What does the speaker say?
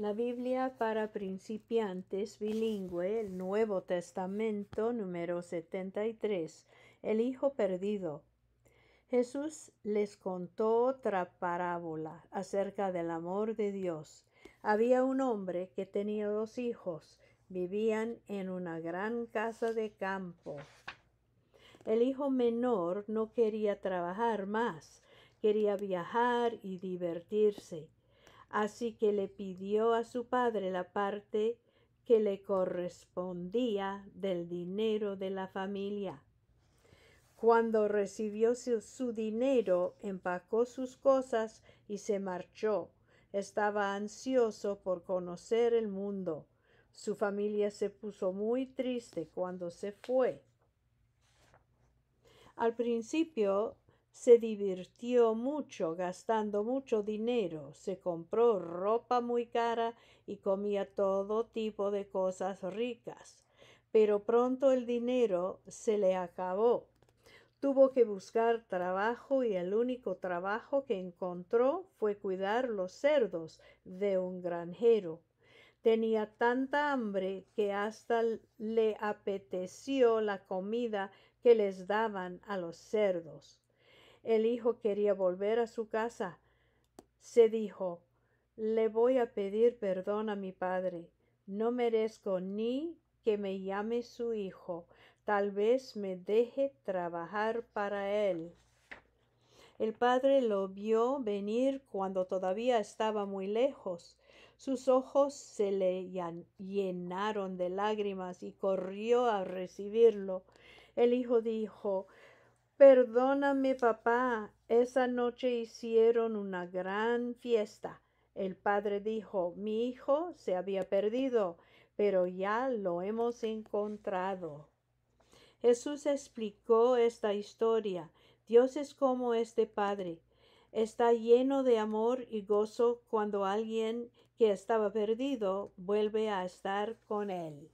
La Biblia para principiantes bilingüe, el Nuevo Testamento número 73, el Hijo Perdido. Jesús les contó otra parábola acerca del amor de Dios. Había un hombre que tenía dos hijos. Vivían en una gran casa de campo. El hijo menor no quería trabajar más, quería viajar y divertirse. Así que le pidió a su padre la parte que le correspondía del dinero de la familia. Cuando recibió su, dinero, empacó sus cosas y se marchó. Estaba ansioso por conocer el mundo. Su familia se puso muy triste cuando se fue. Al principio se divirtió mucho gastando mucho dinero, se compró ropa muy cara y comía todo tipo de cosas ricas. Pero pronto el dinero se le acabó. Tuvo que buscar trabajo y el único trabajo que encontró fue cuidar los cerdos de un granjero. Tenía tanta hambre que hasta le apeteció la comida que les daban a los cerdos. El hijo quería volver a su casa. Se dijo, le voy a pedir perdón a mi padre. No merezco ni que me llame su hijo. Tal vez me deje trabajar para él. El padre lo vio venir cuando todavía estaba muy lejos. Sus ojos se le llenaron de lágrimas y corrió a recibirlo. El hijo dijo, Perdóname, papá. Esa noche hicieron una gran fiesta. El padre dijo, mi hijo se había perdido, pero ya lo hemos encontrado. Jesús explicó esta historia. Dios es como este padre. Está lleno de amor y gozo cuando alguien que estaba perdido vuelve a estar con él.